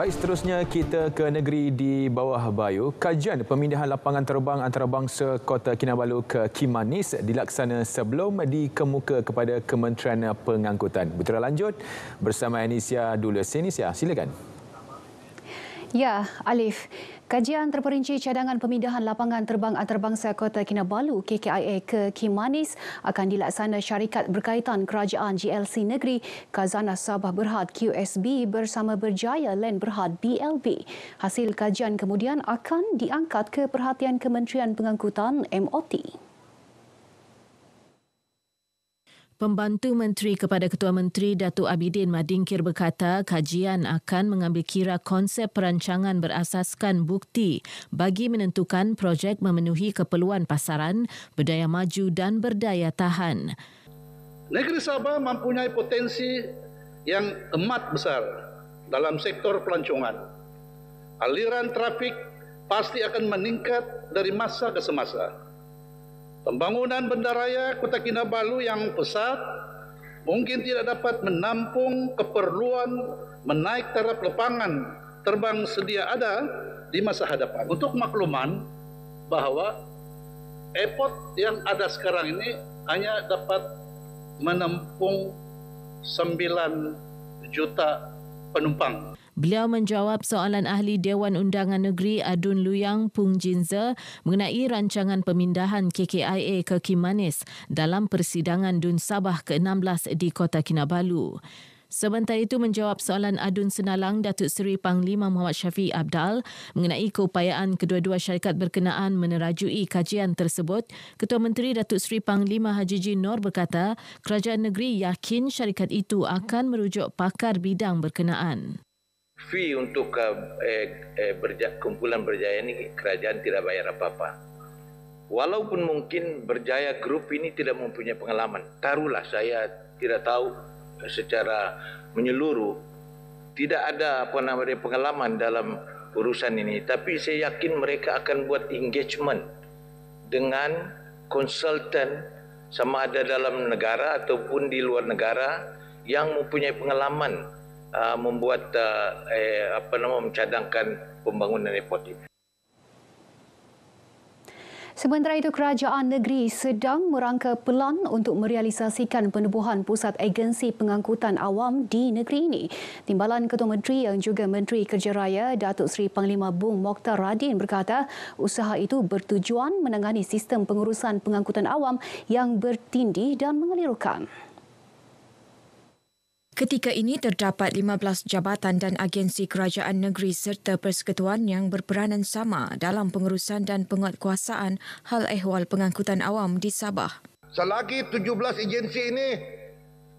Baik seterusnya kita ke negeri di bawah bayu. Kajian pemindahan lapangan terbang antarabangsa Kota Kinabalu ke Kimanis dilaksana sebelum dikemuka kepada Kementerian Pengangkutan. Putera lanjut bersama Anisia Dulu Senisia. Silakan. Ya, Alif. Kajian terperinci cadangan pemindahan lapangan terbang antarabangsa Kota Kinabalu KKIA ke Kimanis akan dilaksana syarikat berkaitan kerajaan GLC Negeri Kazanah Sabah Berhad QSB bersama Berjaya Land Berhad BLB. Hasil kajian kemudian akan diangkat ke perhatian Kementerian Pengangkutan MOT. Pembantu Menteri kepada Ketua Menteri Datuk Abidin Madingkir berkata kajian akan mengambil kira konsep perancangan berasaskan bukti bagi menentukan projek memenuhi keperluan pasaran, berdaya maju dan berdaya tahan. Negeri Sabah mempunyai potensi yang amat besar dalam sektor pelancongan. Aliran trafik pasti akan meningkat dari masa ke semasa. Pembangunan bendaraya Kota Kinabalu yang pesat mungkin tidak dapat menampung keperluan menaik taraf lepangan terbang sedia ada di masa hadapan. Untuk makluman bahwa airport yang ada sekarang ini hanya dapat menampung 9 juta penumpang. Beliau menjawab soalan ahli Dewan Undangan Negeri Adun Luyang Pung Jinza mengenai rancangan pemindahan KKIA ke Kimanis dalam persidangan Dun Sabah ke-16 di Kota Kinabalu. Sementara itu menjawab soalan Adun Senalang Datuk Seri Panglima Muhammad Syafiq Abdal mengenai keupayaan kedua-dua syarikat berkenaan menerajui kajian tersebut, Ketua Menteri Datuk Seri Panglima Haji Jin Nor berkata, kerajaan negeri yakin syarikat itu akan merujuk pakar bidang berkenaan fee untuk uh, eh, eh, berja, kumpulan berjaya ini kerajaan tidak bayar apa-apa. Walaupun mungkin berjaya grup ini tidak mempunyai pengalaman, taruhlah saya tidak tahu eh, secara menyeluruh tidak ada apa namanya pengalaman dalam urusan ini tapi saya yakin mereka akan buat engagement dengan konsultan sama ada dalam negara ataupun di luar negara yang mempunyai pengalaman uh, membuat uh, eh, apa nama mencadangkan pembangunan airport ini. Sementara itu, kerajaan negeri sedang merangka pelan untuk merealisasikan penubuhan pusat agensi pengangkutan awam di negeri ini. Timbalan Ketua Menteri yang juga Menteri Kerja Raya, Datuk Seri Panglima Bung Mokhtar Radin berkata, usaha itu bertujuan menangani sistem pengurusan pengangkutan awam yang bertindih dan mengelirukan. Ketika ini terdapat 15 jabatan dan agensi kerajaan negeri serta persekutuan yang berperanan sama dalam pengurusan dan penguatkuasaan hal ehwal pengangkutan awam di Sabah. Selagi 17 agensi ini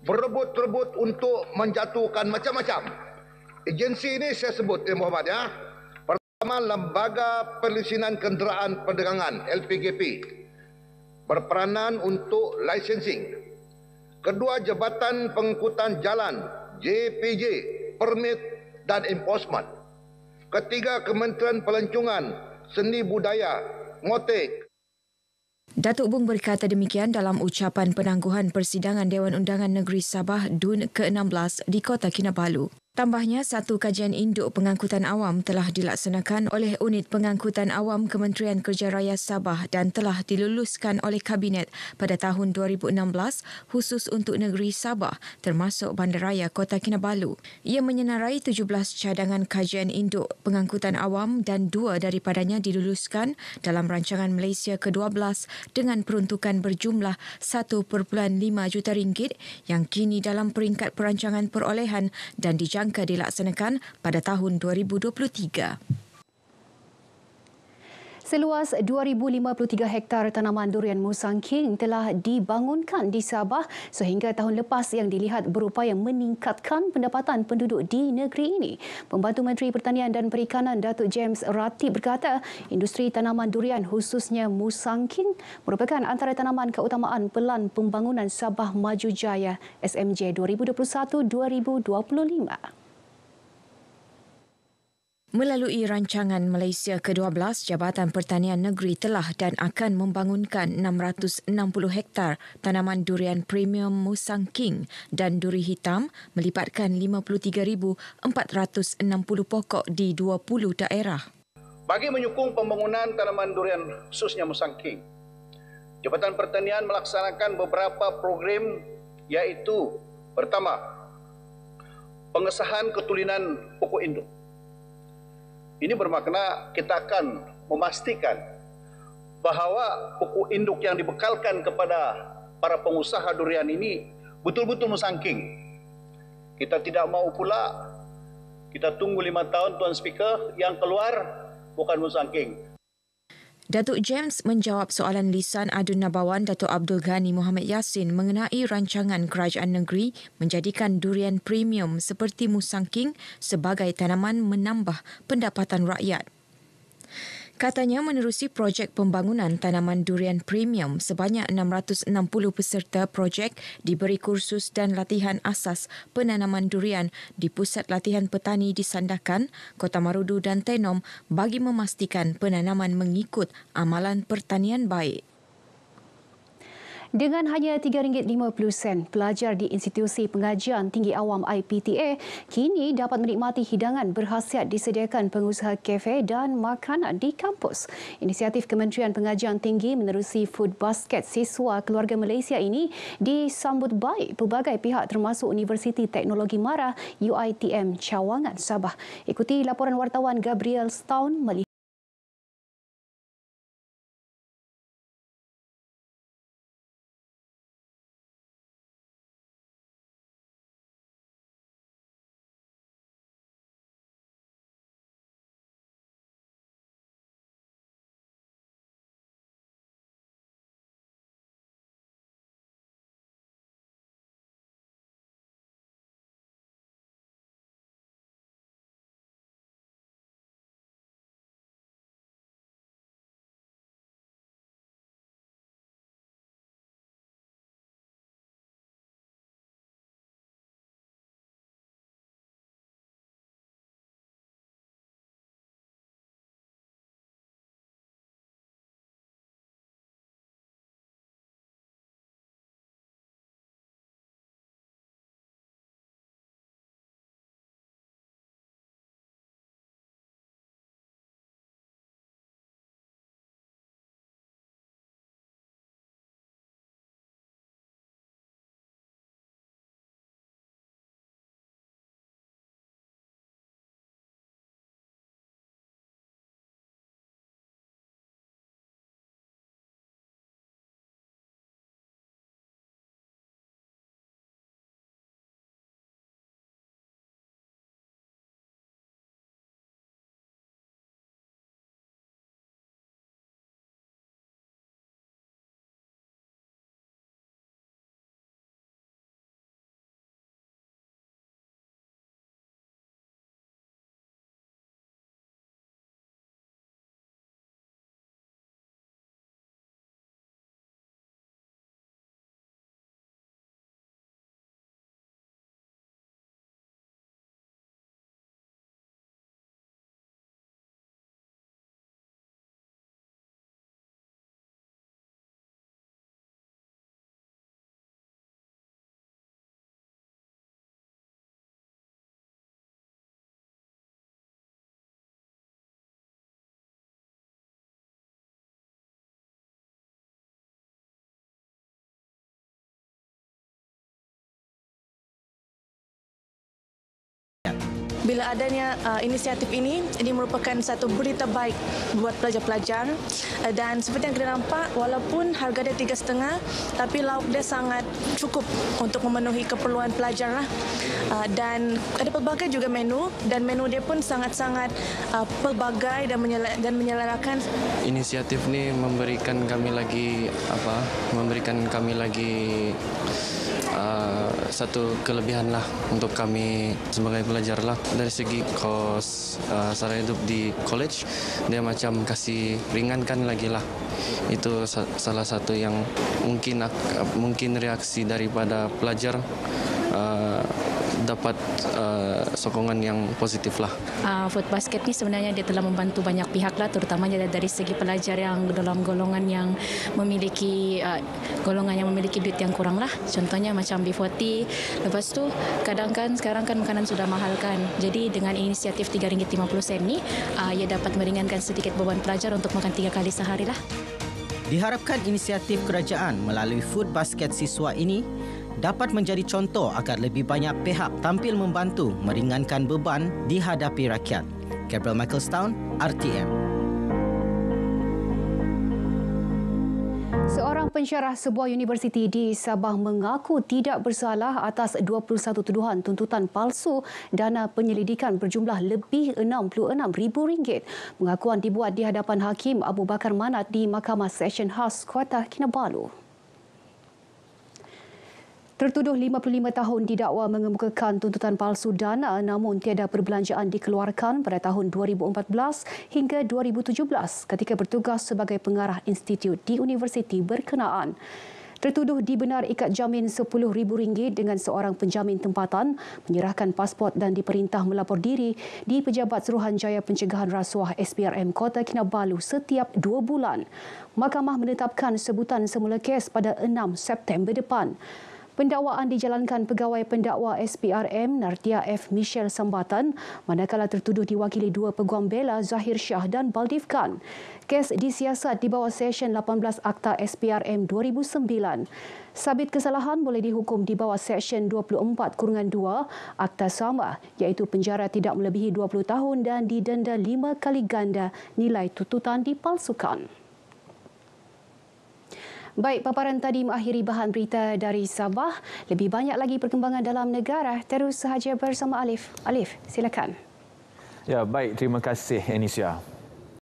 berebut-rebut untuk menjatuhkan macam-macam. Agensi ini saya sebut, Tuan eh, Muhammad ya. Pertama, Lembaga Perlisinan Kenderaan Perdagangan, LPGP. Berperanan untuk licensing kedua jabatan pengkutan jalan JPJ permit dan enforcement ketiga kementerian pelancongan seni budaya motek Datuk Bung berkata demikian dalam ucapan penangguhan persidangan Dewan Undangan Negeri Sabah Dun ke-16 di Kota Kinabalu. Tambahnya, satu kajian induk pengangkutan awam telah dilaksanakan oleh Unit Pengangkutan Awam Kementerian Kerja Raya Sabah dan telah diluluskan oleh Kabinet pada tahun 2016 khusus untuk negeri Sabah termasuk Bandaraya Kota Kinabalu. Ia menyenarai 17 cadangan kajian induk pengangkutan awam dan dua daripadanya diluluskan dalam rancangan Malaysia ke-12 dengan peruntukan berjumlah 1.5 juta ringgit yang kini dalam peringkat perancangan perolehan dan dijangka dijangka dilaksanakan pada tahun 2023. Seluas 2,053 hektar tanaman durian Musang King telah dibangunkan di Sabah sehingga tahun lepas yang dilihat berupaya meningkatkan pendapatan penduduk di negeri ini. Pembantu Menteri Pertanian dan Perikanan Datuk James Rati berkata industri tanaman durian khususnya Musang King merupakan antara tanaman keutamaan Pelan Pembangunan Sabah Maju Jaya SMJ 2021-2025. Melalui rancangan Malaysia ke-12, Jabatan Pertanian Negeri telah dan akan membangunkan 660 hektar tanaman durian premium Musang King dan duri hitam melibatkan 53,460 pokok di 20 daerah. Bagi menyokong pembangunan tanaman durian khususnya Musang King, Jabatan Pertanian melaksanakan beberapa program iaitu pertama, pengesahan ketulinan pokok induk ini bermakna kita akan memastikan bahawa buku induk yang dibekalkan kepada para pengusaha durian ini betul-betul musangking. Kita tidak mau pula kita tunggu lima tahun Tuan Speaker yang keluar bukan musangking. Datuk James menjawab soalan lisan adun nabawan Datuk Abdul Ghani Muhammad Yassin mengenai rancangan kerajaan negeri menjadikan durian premium seperti Musang King sebagai tanaman menambah pendapatan rakyat. Katanya menerusi projek pembangunan tanaman durian premium, sebanyak 660 peserta projek diberi kursus dan latihan asas penanaman durian di Pusat Latihan Petani di Sandakan, Kota Marudu dan Tenom bagi memastikan penanaman mengikut amalan pertanian baik. Dengan hanya RM3.50, pelajar di institusi pengajian tinggi awam IPTA kini dapat menikmati hidangan berhasiat disediakan pengusaha kafe dan makanan di kampus. Inisiatif Kementerian Pengajian Tinggi menerusi Food Basket Siswa Keluarga Malaysia ini disambut baik pelbagai pihak termasuk Universiti Teknologi Mara UITM Cawangan Sabah. Ikuti laporan wartawan Gabriel Stone melihat bila adanya uh, inisiatif ini, ini merupakan satu berita baik buat pelajar-pelajar. Uh, dan seperti yang kita nampak, walaupun harga dia tiga setengah, tapi lauk dia sangat cukup untuk memenuhi keperluan pelajar. Lah. Uh, dan ada pelbagai juga menu dan menu dia pun sangat-sangat uh, pelbagai dan, menyela dan menyelarakan. Inisiatif ini memberikan kami lagi apa? Memberikan kami lagi satu kelebihan lah untuk kami sebagai pelajar lah. Dari segi kos uh, eh, sarana hidup di college, dia macam kasih ringankan lagi lah. Itu sa salah satu yang mungkin mungkin reaksi daripada pelajar uh, dapat uh, sokongan yang positif lah. Uh, food basket ni sebenarnya dia telah membantu banyak pihak lah, terutamanya dari segi pelajar yang dalam golongan yang memiliki uh, golongan yang memiliki duit yang kurang lah. Contohnya macam B40. Lepas tu kadang kan sekarang kan makanan sudah mahal kan. Jadi dengan inisiatif tiga ringgit lima puluh sen ni, uh, ia dapat meringankan sedikit beban pelajar untuk makan tiga kali sehari lah. Diharapkan inisiatif kerajaan melalui food basket siswa ini dapat menjadi contoh agar lebih banyak pihak tampil membantu meringankan beban dihadapi rakyat. Gabriel Michaelstown, RTM. Seorang pensyarah sebuah universiti di Sabah mengaku tidak bersalah atas 21 tuduhan tuntutan palsu dana penyelidikan berjumlah lebih RM66,000. Pengakuan dibuat di hadapan Hakim Abu Bakar Manat di Mahkamah Session House, Kota Kinabalu. Tertuduh 55 tahun didakwa mengemukakan tuntutan palsu dana namun tiada perbelanjaan dikeluarkan pada tahun 2014 hingga 2017 ketika bertugas sebagai pengarah institut di universiti berkenaan. Tertuduh dibenar ikat jamin rm ringgit dengan seorang penjamin tempatan, menyerahkan pasport dan diperintah melapor diri di Pejabat Suruhanjaya Pencegahan Rasuah SPRM Kota Kinabalu setiap dua bulan. Mahkamah menetapkan sebutan semula kes pada 6 September depan. Pendakwaan dijalankan pegawai pendakwa SPRM Nartia F. Michelle Sembatan, manakala tertuduh diwakili dua peguam bela Zahir Shah dan Baldif Khan. Kes disiasat di bawah Seksyen 18 Akta SPRM 2009. Sabit kesalahan boleh dihukum di bawah Seksyen 24 kurungan 2 Akta Sama iaitu penjara tidak melebihi 20 tahun dan didenda lima kali ganda nilai tututan dipalsukan. Baik, paparan tadi mengakhiri bahan berita dari Sabah. Lebih banyak lagi perkembangan dalam negara. Terus sahaja bersama Alif. Alif, silakan. Ya, baik. Terima kasih, Enisya.